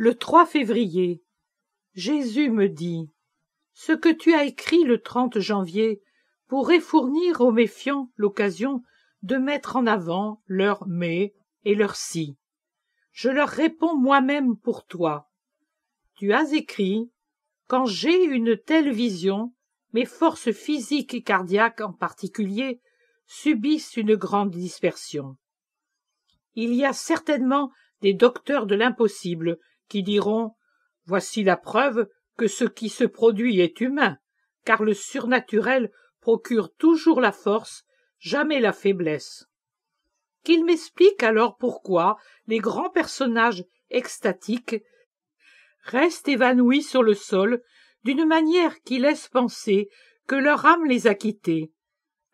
Le 3 février, Jésus me dit Ce que tu as écrit le 30 janvier pourrait fournir aux méfiants l'occasion de mettre en avant leur mais et leur si. Je leur réponds moi-même pour toi. Tu as écrit Quand j'ai une telle vision, mes forces physiques et cardiaques en particulier subissent une grande dispersion. Il y a certainement des docteurs de l'impossible qui diront Voici la preuve que ce qui se produit est humain, car le surnaturel procure toujours la force, jamais la faiblesse. Qu'il m'explique alors pourquoi les grands personnages extatiques restent évanouis sur le sol d'une manière qui laisse penser que leur âme les a quittés,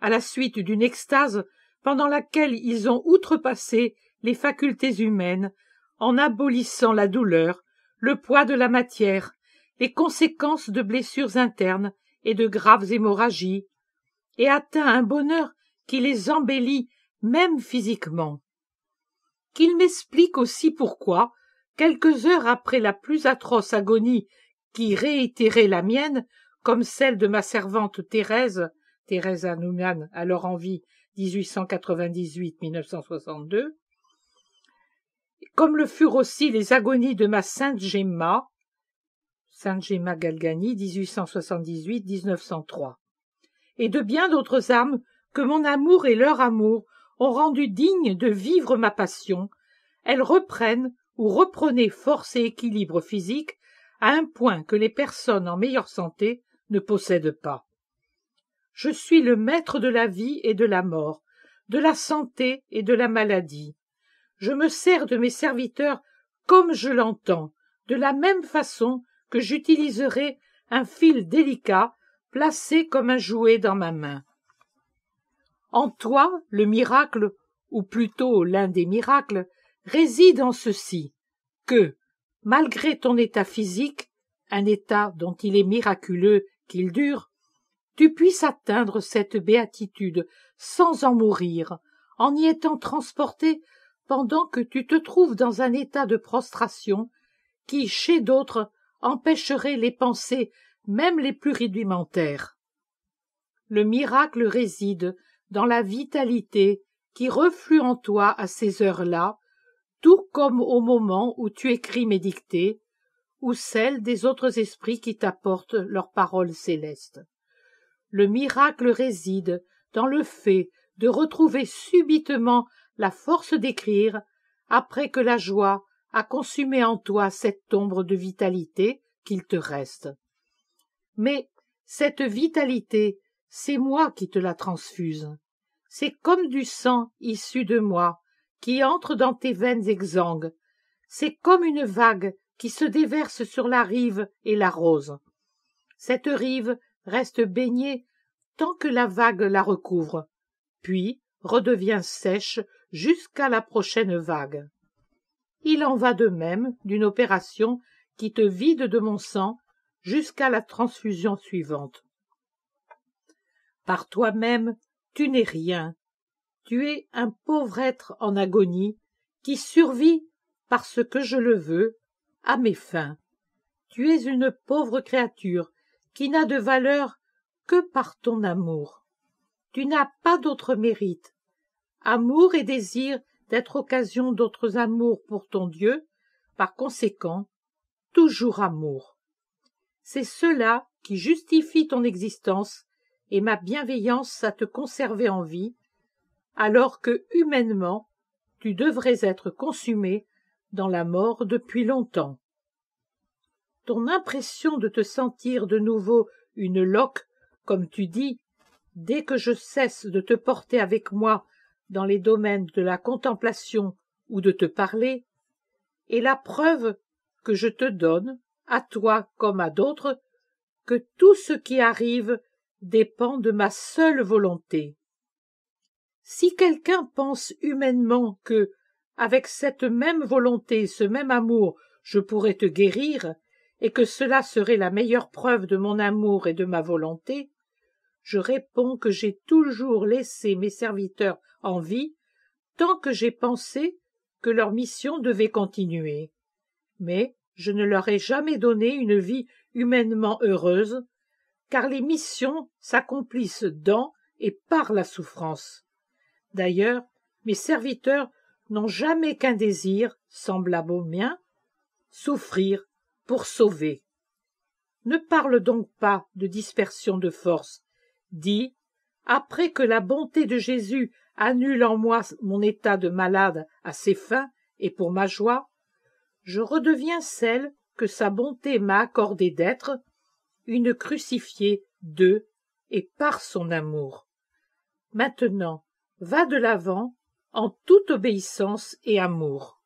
à la suite d'une extase pendant laquelle ils ont outrepassé les facultés humaines en abolissant la douleur, le poids de la matière, les conséquences de blessures internes et de graves hémorragies, et atteint un bonheur qui les embellit même physiquement. Qu'il m'explique aussi pourquoi, quelques heures après la plus atroce agonie qui réitérait la mienne, comme celle de ma servante Thérèse, Thérèse Nouman, alors en vie 1898-1962, comme le furent aussi les agonies de ma sainte Gemma, sainte Gemma Galgani, 1878-1903, et de bien d'autres âmes que mon amour et leur amour ont rendu dignes de vivre ma passion, elles reprennent ou reprenaient force et équilibre physique à un point que les personnes en meilleure santé ne possèdent pas. Je suis le maître de la vie et de la mort, de la santé et de la maladie je me sers de mes serviteurs comme je l'entends, de la même façon que j'utiliserai un fil délicat placé comme un jouet dans ma main. En toi, le miracle, ou plutôt l'un des miracles, réside en ceci, que, malgré ton état physique, un état dont il est miraculeux qu'il dure, tu puisses atteindre cette béatitude sans en mourir, en y étant transporté pendant que tu te trouves dans un état de prostration qui, chez d'autres, empêcherait les pensées même les plus rudimentaires. Le miracle réside dans la vitalité qui reflue en toi à ces heures-là, tout comme au moment où tu écris mes dictées, ou celle des autres esprits qui t'apportent leurs paroles célestes. Le miracle réside dans le fait de retrouver subitement la force d'écrire après que la joie a consumé en toi cette ombre de vitalité qu'il te reste. Mais cette vitalité, c'est moi qui te la transfuse. C'est comme du sang issu de moi qui entre dans tes veines exsangues. C'est comme une vague qui se déverse sur la rive et la rose. Cette rive reste baignée tant que la vague la recouvre. Puis, redevient sèche jusqu'à la prochaine vague. Il en va de même d'une opération qui te vide de mon sang jusqu'à la transfusion suivante. Par toi-même, tu n'es rien. Tu es un pauvre être en agonie qui survit parce que je le veux à mes fins. Tu es une pauvre créature qui n'a de valeur que par ton amour. Tu n'as pas d'autre mérite amour et désir d'être occasion d'autres amours pour ton Dieu, par conséquent, toujours amour. C'est cela qui justifie ton existence et ma bienveillance à te conserver en vie, alors que humainement tu devrais être consumé dans la mort depuis longtemps. Ton impression de te sentir de nouveau une loque, comme tu dis, dès que je cesse de te porter avec moi dans les domaines de la contemplation ou de te parler, est la preuve que je te donne, à toi comme à d'autres, que tout ce qui arrive dépend de ma seule volonté. Si quelqu'un pense humainement que, avec cette même volonté, ce même amour, je pourrais te guérir, et que cela serait la meilleure preuve de mon amour et de ma volonté, je réponds que j'ai toujours laissé mes serviteurs en vie tant que j'ai pensé que leur mission devait continuer. Mais je ne leur ai jamais donné une vie humainement heureuse, car les missions s'accomplissent dans et par la souffrance. D'ailleurs, mes serviteurs n'ont jamais qu'un désir, semblable au mien, souffrir pour sauver. Ne parle donc pas de dispersion de force, dit Après que la bonté de Jésus annule en moi mon état de malade à ses fins et pour ma joie, je redeviens celle que sa bonté m'a accordée d'être, une crucifiée de et par son amour. Maintenant, va de l'avant en toute obéissance et amour.